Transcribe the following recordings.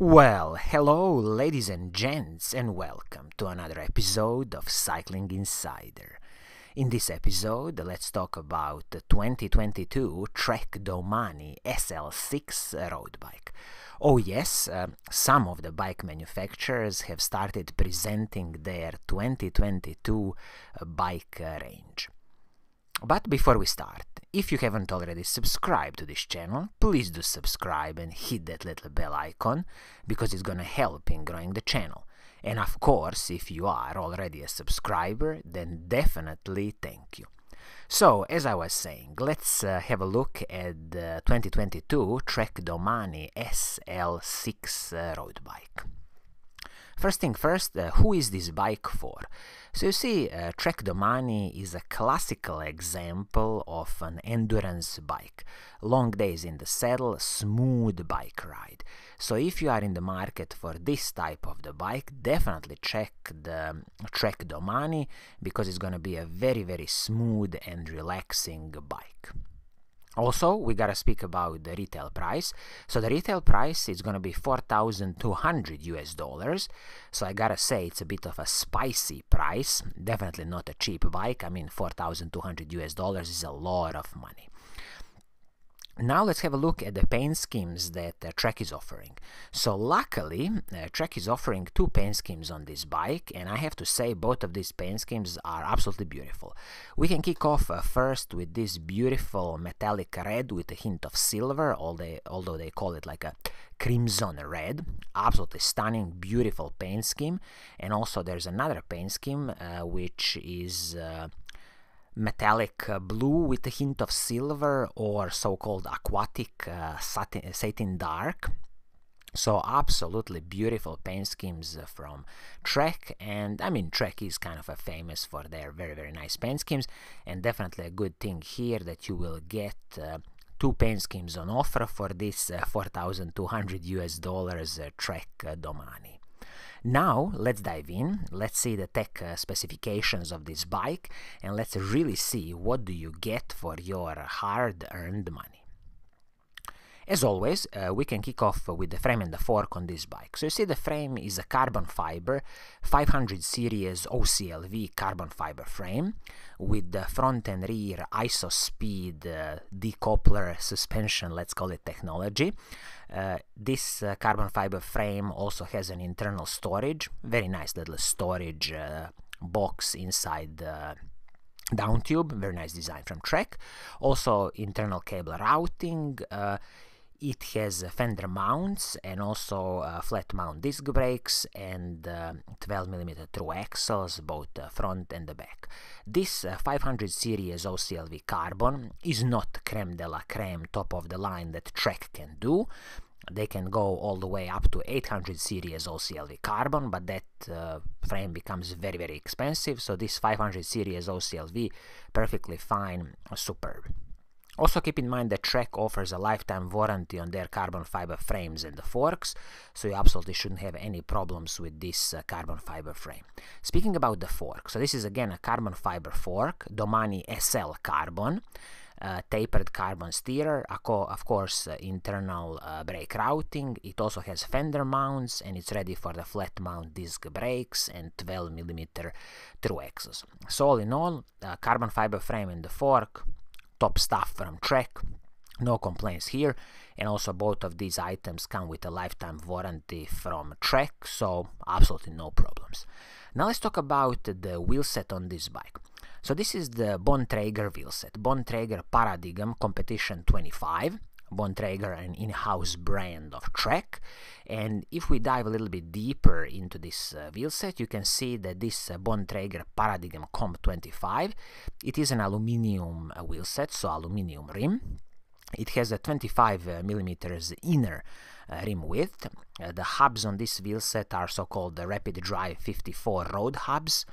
Well, hello, ladies and gents, and welcome to another episode of Cycling Insider. In this episode, let's talk about the 2022 Trek Domani SL6 road bike. Oh, yes, uh, some of the bike manufacturers have started presenting their 2022 uh, bike uh, range. But before we start, if you haven't already subscribed to this channel, please do subscribe and hit that little bell icon, because it's gonna help in growing the channel. And of course, if you are already a subscriber, then definitely thank you. So, as I was saying, let's uh, have a look at the 2022 Trek Domani SL6 uh, road bike. First thing first, uh, who is this bike for? So you see, uh, Trek Domani is a classical example of an endurance bike. Long days in the saddle, smooth bike ride. So if you are in the market for this type of the bike, definitely check the Trek Domani because it's going to be a very, very smooth and relaxing bike. Also, we gotta speak about the retail price. So the retail price is gonna be 4,200 US dollars. So I gotta say it's a bit of a spicy price. Definitely not a cheap bike. I mean, 4,200 US dollars is a lot of money. Now let's have a look at the paint schemes that uh, Trek is offering. So luckily, uh, Trek is offering two paint schemes on this bike, and I have to say both of these paint schemes are absolutely beautiful. We can kick off uh, first with this beautiful metallic red with a hint of silver, although they call it like a crimson red absolutely stunning beautiful paint scheme and also there's another paint scheme uh, which is uh, metallic uh, blue with a hint of silver or so-called aquatic uh, satin, satin dark. So absolutely beautiful paint schemes uh, from Trek and I mean Trek is kind of famous for their very very nice paint schemes and definitely a good thing here that you will get uh, two paint schemes on offer for this uh, 4200 US dollars uh, Trek Domani. Now let's dive in, let's see the tech uh, specifications of this bike and let's really see what do you get for your hard-earned money. As always, uh, we can kick off with the frame and the fork on this bike. So you see the frame is a carbon fiber 500 series OCLV carbon fiber frame with the front and rear IsoSpeed uh, decoupler suspension, let's call it technology. Uh, this uh, carbon fiber frame also has an internal storage, very nice little storage uh, box inside the down tube, very nice design from Trek. Also internal cable routing, uh, it has uh, fender mounts and also uh, flat mount disc brakes and 12mm uh, true axles, both front and the back. This 500 series OCLV Carbon is not creme de la creme top of the line that Trek can do they can go all the way up to 800 series OCLV carbon, but that uh, frame becomes very, very expensive. So this 500 series OCLV, perfectly fine, superb. Also keep in mind that Trek offers a lifetime warranty on their carbon fiber frames and the forks, so you absolutely shouldn't have any problems with this uh, carbon fiber frame. Speaking about the fork, so this is again a carbon fiber fork, Domani SL Carbon, uh, tapered carbon steerer, of course uh, internal uh, brake routing, it also has fender mounts and it's ready for the flat mount disc brakes and 12mm true axles. So all in all, uh, carbon fiber frame and the fork, top stuff from Trek. No complaints here. And also both of these items come with a lifetime warranty from Trek, so absolutely no problems. Now let's talk about the wheelset on this bike. So this is the Bontrager wheelset, Bontrager Paradigm Competition 25. Bontrager an in-house brand of Trek. And if we dive a little bit deeper into this uh, wheel set, you can see that this uh, Bontrager Paradigm Comp 25, it is an aluminium uh, wheel set, so aluminium rim. It has a 25 uh, millimeters inner uh, rim width. Uh, the hubs on this wheel set are so-called uh, Rapid Drive 54 road hubs.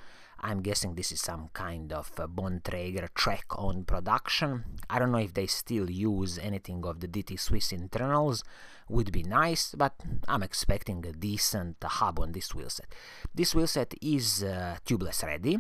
I'm guessing this is some kind of Bontrager track on production. I don't know if they still use anything of the DT Swiss internals, would be nice, but I'm expecting a decent hub on this wheelset. This wheelset is uh, tubeless ready,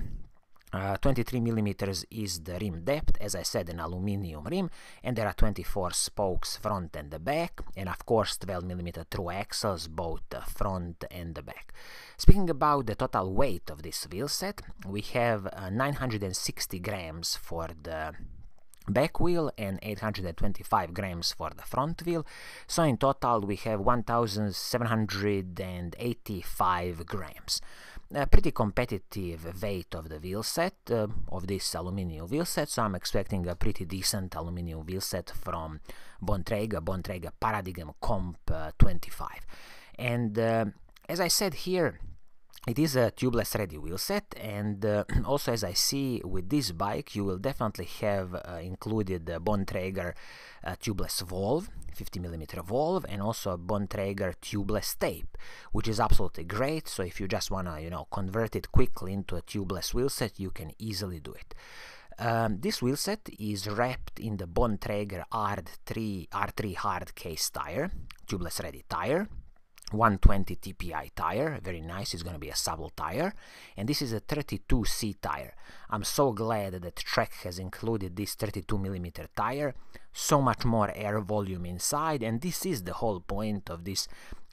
uh, 23 millimeters is the rim depth, as I said, an aluminium rim, and there are 24 spokes front and the back, and of course 12 millimeter true axles, both the front and the back. Speaking about the total weight of this wheel set, we have uh, 960 grams for the back wheel and 825 grams for the front wheel so in total we have 1785 grams a uh, pretty competitive weight of the wheel set, uh, of this aluminium wheel set, so I'm expecting a pretty decent aluminium wheel set from Bontrager, Bontrager Paradigm Comp uh, 25. And uh, as I said here, it is a tubeless ready wheel set and uh, also as I see with this bike you will definitely have uh, included the Bontrager uh, tubeless valve 50 millimeter valve and also a Bontrager tubeless tape which is absolutely great so if you just wanna you know convert it quickly into a tubeless wheel set you can easily do it um, this wheelset is wrapped in the Bontrager R3, R3 hard case tire, tubeless ready tire, 120 TPI tire, very nice, it's going to be a sable tire, and this is a 32C tire. I'm so glad that Trek has included this 32mm tire, so much more air volume inside, and this is the whole point of this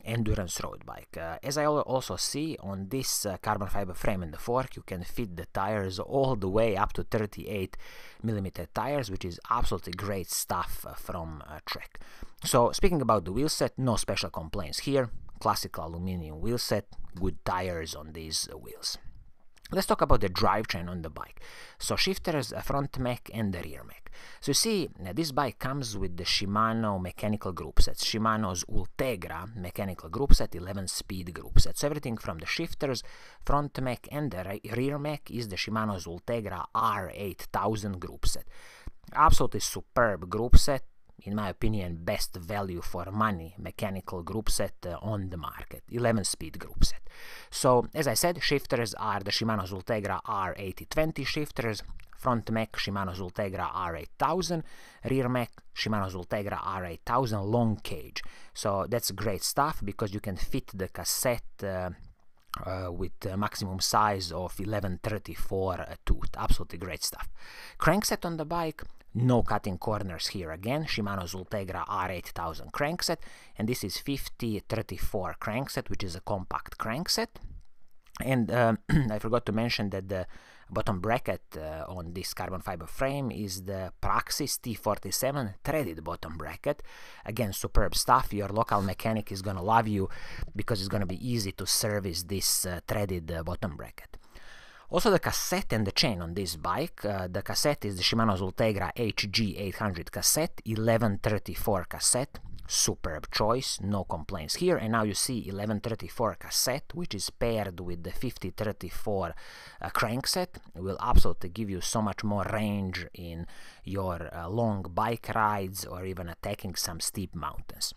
endurance road bike. Uh, as I also see on this uh, carbon fiber frame and the fork, you can fit the tires all the way up to 38 millimeter tires, which is absolutely great stuff uh, from uh, Trek. So speaking about the wheelset, no special complaints here classical aluminium wheel set, good tires on these uh, wheels. Let's talk about the drivetrain on the bike. So shifters, a front mech and the rear mech. So you see, uh, this bike comes with the Shimano mechanical groupset, Shimano's Ultegra mechanical groupset, 11-speed groupset. So everything from the shifters, front mech and the rear mech is the Shimano's Ultegra R8000 groupset. Absolutely superb groupset, in my opinion, best value for money mechanical groupset uh, on the market, 11-speed groupset. So, as I said, shifters are the Shimano Zultegra R8020 shifters, front mech Shimano Zultegra R8000, rear mech Shimano Zultegra R8000 long cage. So that's great stuff because you can fit the cassette uh, uh, with a maximum size of 1134 tooth. Uh, Absolutely great stuff. Crankset on the bike, no cutting corners here again, Shimano Zultegra R8000 crankset, and this is 5034 crankset, which is a compact crankset. And uh, I forgot to mention that the bottom bracket uh, on this carbon fiber frame is the Praxis T47 threaded bottom bracket. Again, superb stuff. Your local mechanic is going to love you because it's going to be easy to service this uh, threaded uh, bottom bracket. Also the cassette and the chain on this bike. Uh, the cassette is the Shimano Zultegra HG800 cassette, 1134 cassette, superb choice, no complaints here. And now you see 1134 cassette, which is paired with the 5034 uh, crankset. will absolutely give you so much more range in your uh, long bike rides or even attacking some steep mountains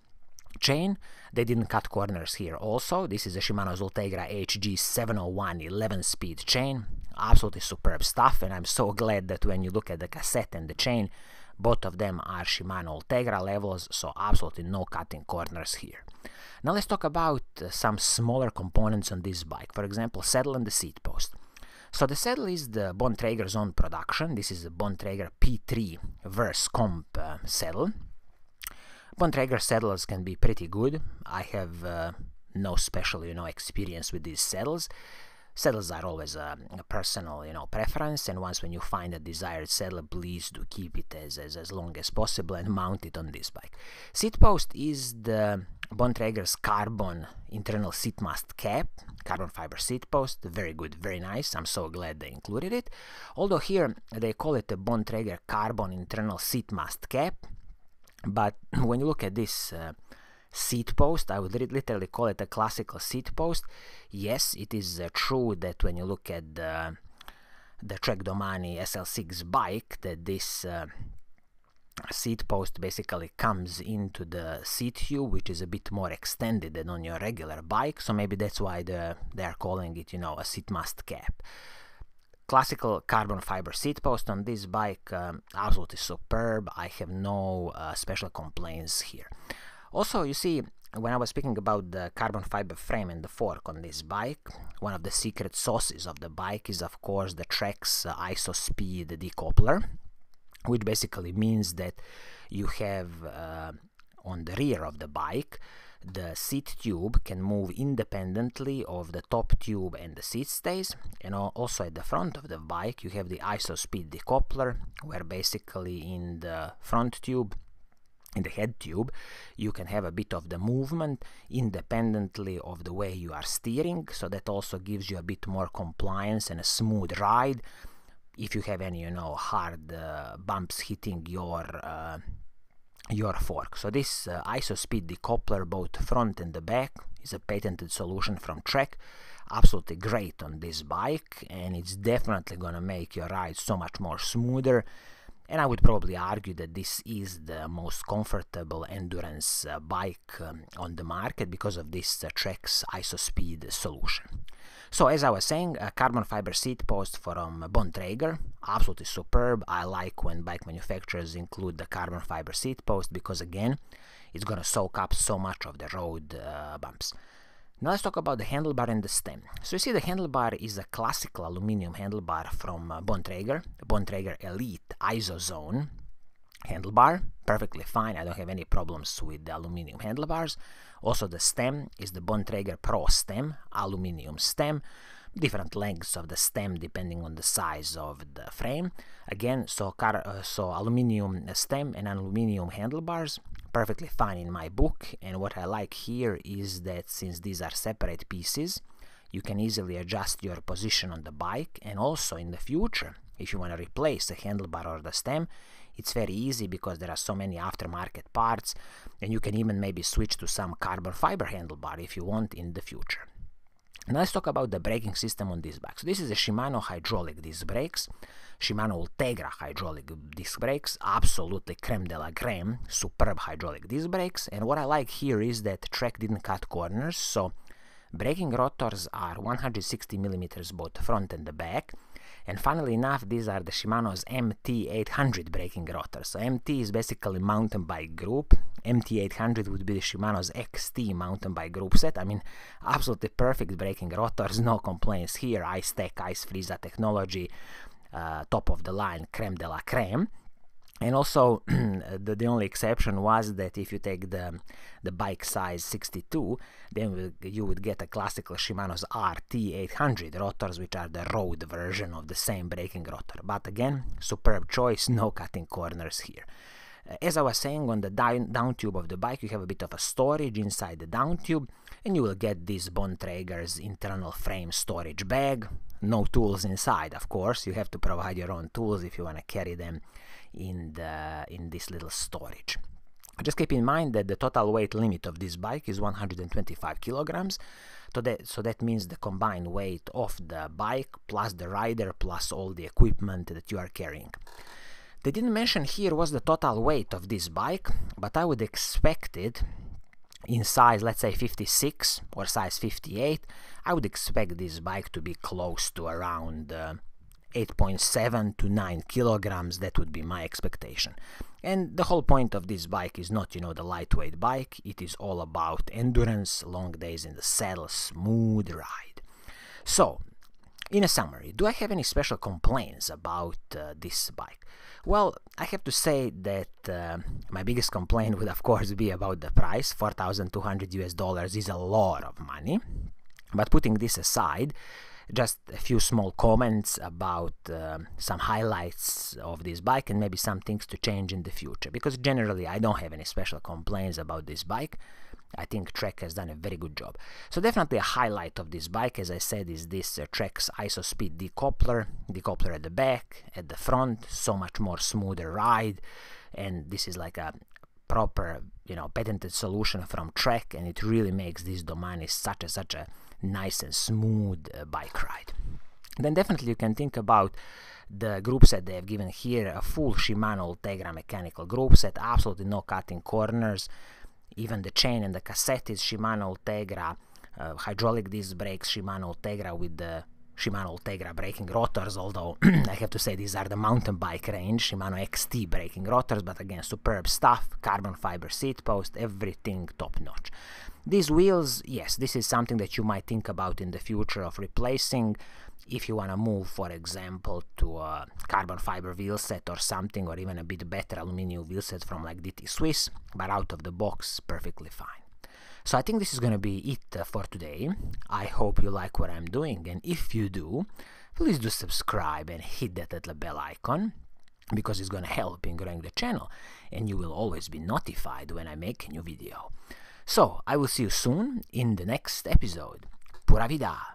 chain. They didn't cut corners here also. This is a Shimano Zultegra HG701 11-speed chain. Absolutely superb stuff and I'm so glad that when you look at the cassette and the chain, both of them are Shimano Ultegra levels, so absolutely no cutting corners here. Now let's talk about uh, some smaller components on this bike, for example saddle and the seat post. So the saddle is the Bontrager's own production, this is the Bontrager P3 Verse Comp uh, saddle. Bontrager saddles can be pretty good. I have uh, no special, you know, experience with these saddles. Saddles are always a, a, personal, you know, preference, and once when you find a desired saddle, please do keep it as, as, as long as possible and mount it on this bike. Seat post is the Bontrager's carbon internal seat mast cap, carbon fiber seat post, very good, very nice, I'm so glad they included it. Although here they call it the Bontrager carbon internal seat mast cap, but when you look at this uh, seat post, I would literally call it a classical seat post. Yes, it is uh, true that when you look at the, the Trek Domani SL6 bike, that this uh, seat post basically comes into the seat tube, which is a bit more extended than on your regular bike. So maybe that's why the, they are calling it, you know, a seat mast cap classical carbon fiber seat post on this bike um, absolutely superb i have no uh, special complaints here also you see when i was speaking about the carbon fiber frame and the fork on this bike one of the secret sauces of the bike is of course the trex uh, iso speed decoupler which basically means that you have uh, on the rear of the bike the seat tube can move independently of the top tube and the seat stays and also at the front of the bike you have the isospeed decoupler where basically in the front tube in the head tube you can have a bit of the movement independently of the way you are steering so that also gives you a bit more compliance and a smooth ride if you have any you know hard uh, bumps hitting your uh, your fork. So this uh, ISOSpeed decoupler, both front and the back, is a patented solution from Trek. Absolutely great on this bike, and it's definitely gonna make your ride so much more smoother and I would probably argue that this is the most comfortable endurance uh, bike um, on the market because of this uh, Trex IsoSpeed solution. So as I was saying, a carbon fiber seat post from Bontrager, absolutely superb. I like when bike manufacturers include the carbon fiber seat post because again, it's gonna soak up so much of the road uh, bumps. Now let's talk about the handlebar and the stem. So you see the handlebar is a classical aluminum handlebar from uh, Bontrager, Bontrager Elite ISOZone handlebar, perfectly fine, I don't have any problems with the aluminum handlebars. Also the stem is the Bontrager Pro stem, aluminum stem different lengths of the stem depending on the size of the frame. Again, so, car, uh, so aluminum uh, stem and aluminum handlebars, perfectly fine in my book. And what I like here is that since these are separate pieces, you can easily adjust your position on the bike and also in the future, if you want to replace the handlebar or the stem, it's very easy because there are so many aftermarket parts and you can even maybe switch to some carbon fiber handlebar if you want in the future. Now let's talk about the braking system on this bike. So this is a Shimano hydraulic disc brakes, Shimano Ultegra hydraulic disc brakes, absolutely creme de la creme, superb hydraulic disc brakes. And what I like here is that track didn't cut corners, so braking rotors are 160 millimeters both front and the back. And funnily enough, these are the Shimano's MT800 braking rotors. So MT is basically mountain bike group, MT800 would be the Shimano's XT mountain bike group set. I mean, absolutely perfect braking rotors, no complaints here. Ice Tech, Ice Freeza technology, uh, top of the line, creme de la creme. And also, the, the only exception was that if you take the, the bike size 62, then you would get a classical Shimano's RT800 rotors, which are the road version of the same braking rotor. But again, superb choice, no cutting corners here. As I was saying, on the down tube of the bike you have a bit of a storage inside the down tube and you will get this Bontrager's internal frame storage bag. No tools inside, of course, you have to provide your own tools if you want to carry them in, the, in this little storage. Just keep in mind that the total weight limit of this bike is 125 kilograms, so that, so that means the combined weight of the bike plus the rider plus all the equipment that you are carrying. They didn't mention here was the total weight of this bike, but I would expect it in size let's say 56 or size 58 I would expect this bike to be close to around uh, 8.7 to 9 kilograms that would be my expectation and the whole point of this bike is not you know the lightweight bike it is all about endurance long days in the saddle smooth ride so in a summary, do I have any special complaints about uh, this bike? Well, I have to say that uh, my biggest complaint would of course be about the price. 4200 US dollars is a lot of money. But putting this aside, just a few small comments about uh, some highlights of this bike and maybe some things to change in the future because generally I don't have any special complaints about this bike I think Trek has done a very good job. So definitely a highlight of this bike, as I said, is this uh, Trek's ISO-speed decoupler, decoupler at the back, at the front, so much more smoother ride, and this is like a proper, you know, patented solution from Trek, and it really makes this Domani such a such a nice and smooth uh, bike ride. Then definitely you can think about the groupset they have given here, a full Shimano Ultegra mechanical groupset, absolutely no cutting corners, even the chain and the cassette is Shimano Tegra, uh, hydraulic disc brakes Shimano Tegra with the Shimano Tegra braking rotors, although I have to say these are the mountain bike range, Shimano XT braking rotors, but again, superb stuff, carbon fiber seat post, everything top notch. These wheels, yes, this is something that you might think about in the future of replacing if you want to move, for example, to a carbon fiber wheel set or something, or even a bit better aluminium wheel set from like DT Swiss, but out of the box, perfectly fine. So I think this is going to be it uh, for today. I hope you like what I'm doing, and if you do, please do subscribe and hit that little bell icon because it's going to help in growing the channel and you will always be notified when I make a new video. So, I will see you soon in the next episode. Pura vida!